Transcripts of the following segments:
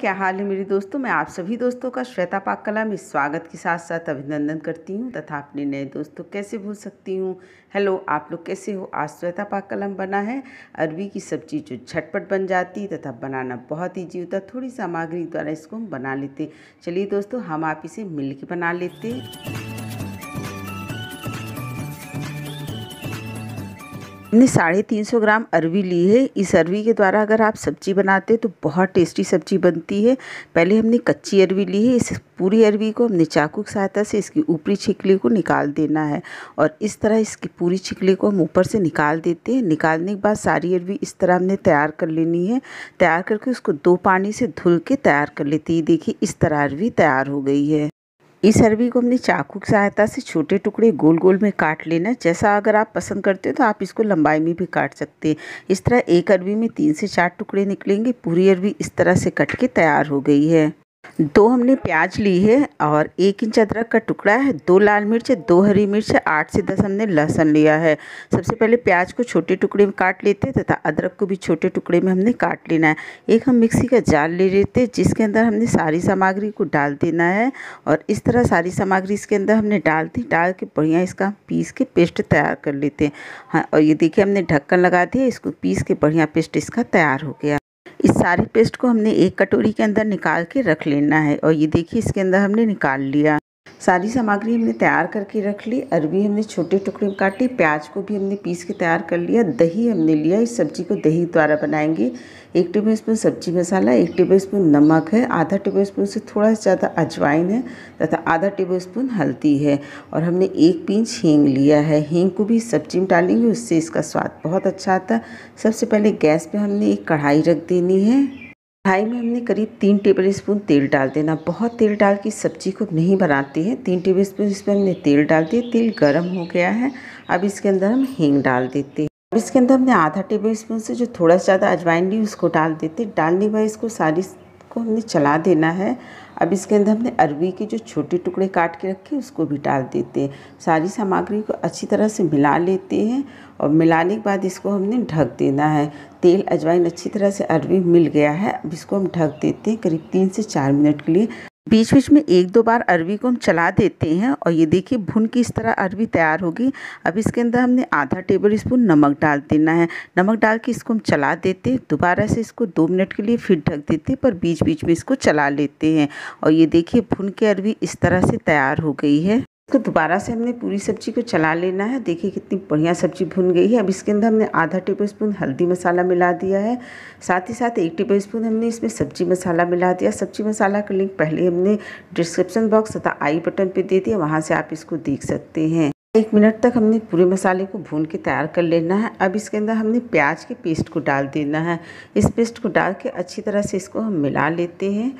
क्या हाल है मेरे दोस्तों मैं आप सभी दोस्तों का श्वेता पाक कला में स्वागत के साथ साथ अभिनंदन करती हूँ तथा अपने नए दोस्तों कैसे भूल सकती हूँ हेलो आप लोग कैसे हो आज श्वेता पाक कलम बना है अरबी की सब्जी जो झटपट बन जाती है तथा बनाना बहुत ईजी होता है थोड़ी सामग्री द्वारा इसको हम बना लेते चलिए दोस्तों हम आप इसे मिल के बना लेते हैं हमने साढ़े तीन सौ ग्राम अरवी ली है इस अरवी के द्वारा अगर आप सब्ज़ी बनाते हैं तो बहुत टेस्टी सब्ज़ी बनती है पहले हमने कच्ची अरवी ली है इस पूरी अरवी को हमने चाकू की सहायता से इसकी ऊपरी छिकली को निकाल देना है और इस तरह इसकी पूरी छिकली को हम ऊपर से निकाल देते हैं निकालने के बाद सारी अरवी इस तरह हमने तैयार कर लेनी है तैयार करके उसको दो पानी से धुल के तैयार कर लेती है देखिए इस तरह अरवी तैयार हो गई है इस अरबी को हमने चाकू की सहायता से छोटे टुकड़े गोल गोल में काट लेना जैसा अगर आप पसंद करते हो तो आप इसको लंबाई में भी काट सकते हैं इस तरह एक अरबी में तीन से चार टुकड़े निकलेंगे पूरी अरबी इस तरह से कट के तैयार हो गई है दो हमने प्याज ली है और एक इंच अदरक का टुकड़ा है दो लाल मिर्च दो हरी मिर्च आठ से दस हमने लहसुन लिया है सबसे पहले प्याज को छोटे टुकड़े में काट लेते हैं तथा अदरक को भी छोटे टुकड़े में हमने काट लेना है एक हम मिक्सी का जाल ले लेते हैं जिसके अंदर हमने सारी सामग्री को डाल देना है और इस तरह सारी सामग्री इसके अंदर हमने डाल दी डाल के बढ़िया इसका पीस के पेस्ट तैयार कर लेते हैं हाँ और ये देखिए हमने ढक्कन लगा दिया इसको पीस के बढ़िया पेस्ट इसका तैयार हो गया इस सारे पेस्ट को हमने एक कटोरी के अंदर निकाल के रख लेना है और ये देखिए इसके अंदर हमने निकाल लिया सारी सामग्री हमने तैयार करके रख ली अरबी हमने छोटे टुकड़े में काटी प्याज को भी हमने पीस के तैयार कर लिया दही हमने लिया इस सब्जी को दही द्वारा बनाएंगे एक टेबल स्पून सब्जी मसाला एक टेबल स्पून नमक है आधा टेबल स्पून से थोड़ा ज़्यादा अजवाइन है तथा आधा टेबल स्पून हल्दी है और हमने एक पिंच हींग लिया है हींग को भी सब्जी में डालेंगे उससे इसका स्वाद बहुत अच्छा आता है सबसे पहले गैस पर हमने एक कढ़ाई रख देनी है कढ़ाई में हमने करीब तीन टेबल स्पून तेल डाल देना बहुत तेल डाल के सब्जी को नहीं बनाते हैं तीन टेबल स्पून इसमें हमने तेल डाल दिया तेल गर्म हो गया है अब इसके अंदर हम हींग डाल देते हैं अब इसके अंदर हमने आधा टेबल स्पून से जो थोड़ा सा ज़्यादा अजवाइन ली उसको डाल देते डालने के बाद इसको सारी को हमने चला देना है अब इसके अंदर हमने अरवी के जो छोटे टुकड़े काट के रखे उसको भी डाल देते हैं सारी सामग्री को अच्छी तरह से मिला लेते हैं और मिलाने के बाद इसको हमने ढक देना है तेल अजवाइन अच्छी तरह से अरवी मिल गया है अब इसको हम ढक देते हैं करीब तीन से चार मिनट के लिए बीच बीच में एक दो बार अरवी को हम चला देते हैं और ये देखिए भुन की इस तरह अरवी तैयार होगी अब इसके अंदर हमने आधा टेबल स्पून नमक डाल देना है नमक डाल के इसको हम चला देते दोबारा से इसको दो मिनट के लिए फिर ढक देते पर बीच बीच में इसको चला लेते हैं और ये देखिए भुन के अरवी इस तरह से तैयार हो गई है इसको तो दोबारा से हमने पूरी सब्जी को चला लेना है देखिए कितनी बढ़िया सब्जी भुन गई है अब इसके अंदर हमने आधा टेबल स्पून हल्दी मसाला मिला दिया है साथ ही साथ एक टेबल स्पून हमने इसमें सब्जी मसाला मिला दिया सब्जी मसाला का लिंक पहले हमने डिस्क्रिप्शन बॉक्स तथा आई बटन पे दे दिया वहाँ से आप इसको देख सकते हैं एक मिनट तक हमने पूरे मसाले को भून के तैयार कर लेना है अब इसके अंदर हमने प्याज के पेस्ट को डाल देना है इस पेस्ट को डाल के अच्छी तरह से इसको हम मिला लेते हैं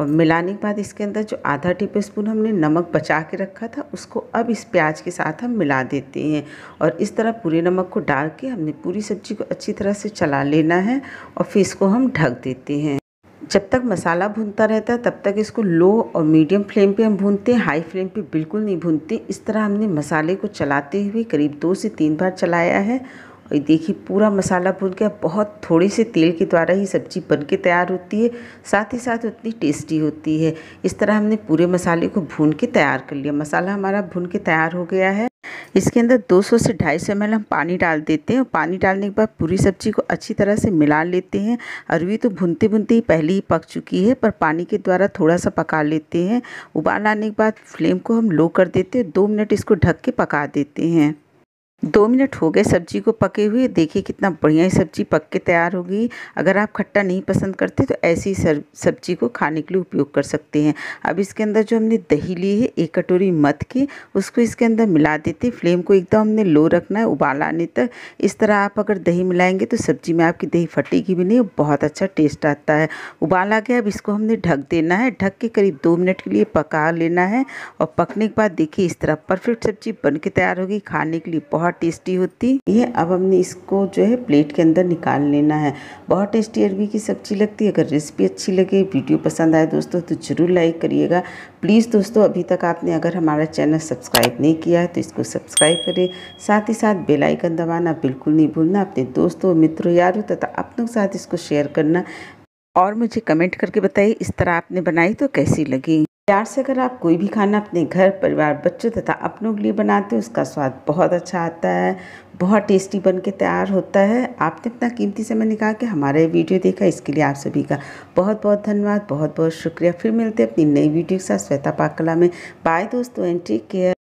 और मिलाने के बाद इसके अंदर जो आधा टेबल स्पून हमने नमक बचा के रखा था उसको अब इस प्याज के साथ हम मिला देते हैं और इस तरह पूरे नमक को डाल के हमने पूरी सब्जी को अच्छी तरह से चला लेना है और फिर इसको हम ढक देते हैं जब तक मसाला भूनता रहता है तब तक इसको लो और मीडियम फ्लेम पे हम भूनते हैं हाई फ्लेम पे बिल्कुल नहीं भूनते इस तरह हमने मसाले को चलाते हुए करीब दो से तीन बार चलाया है और देखिए पूरा मसाला भून गया बहुत थोड़ी से तेल के द्वारा ही सब्जी बन के तैयार होती है साथ ही साथ उतनी टेस्टी होती है इस तरह हमने पूरे मसाले को भून के तैयार कर लिया मसाला हमारा भून के तैयार हो गया है इसके अंदर 200 से 250 ml हम पानी डाल देते हैं और पानी डालने के बाद पूरी सब्जी को अच्छी तरह से मिला लेते हैं अरवी तो भुनते भुनते ही पहले ही पक चुकी है पर पानी के द्वारा थोड़ा सा पका लेते हैं उबाल आने के बाद फ्लेम को हम लो कर देते हैं दो मिनट इसको ढक के पका देते हैं दो मिनट हो गए सब्जी को पके हुए देखिए कितना बढ़िया ही सब्जी पक के तैयार होगी अगर आप खट्टा नहीं पसंद करते तो ऐसी सब्जी को खाने के लिए उपयोग कर सकते हैं अब इसके अंदर जो हमने दही ली है एक कटोरी मत की उसको इसके अंदर मिला देते फ्लेम को एकदम हमने लो रखना है उबाल आने तक इस तरह आप अगर दही मिलाएंगे तो सब्जी में आपकी दही फटेगी भी नहीं बहुत अच्छा टेस्ट आता है उबाल आ गया अब इसको हमने ढक देना है ढक के करीब दो मिनट के लिए पका लेना है और पकने के बाद देखिए इस तरह परफेक्ट सब्जी बन के तैयार होगी खाने के लिए बहुत बहुत टेस्टी होती ये अब हमने इसको जो है प्लेट के अंदर निकाल लेना है बहुत टेस्टी अरबी की सब्जी लगती है अगर रेसिपी अच्छी लगे वीडियो पसंद आए दोस्तों तो ज़रूर लाइक करिएगा प्लीज़ दोस्तों अभी तक आपने अगर हमारा चैनल सब्सक्राइब नहीं किया है तो इसको सब्सक्राइब करें साथ ही साथ बेलाइकन दबाना बिल्कुल नहीं भूलना अपने दोस्तों मित्रों यारों तथा अपनों के साथ इसको शेयर करना और मुझे कमेंट करके बताइए इस तरह आपने बनाई तो कैसी लगी प्यार से अगर आप कोई भी खाना अपने घर परिवार बच्चों तथा अपनों के लिए बनाते हो उसका स्वाद बहुत अच्छा आता है बहुत टेस्टी बन के तैयार होता है आपने अपना कीमती समय निकाल के हमारा ये वीडियो देखा इसके लिए आप सभी का बहुत बहुत धन्यवाद बहुत बहुत शुक्रिया फिर मिलते हैं अपनी नई वीडियो के साथ श्वेता पाकला में बाय दोस्तों एंड टेक केयर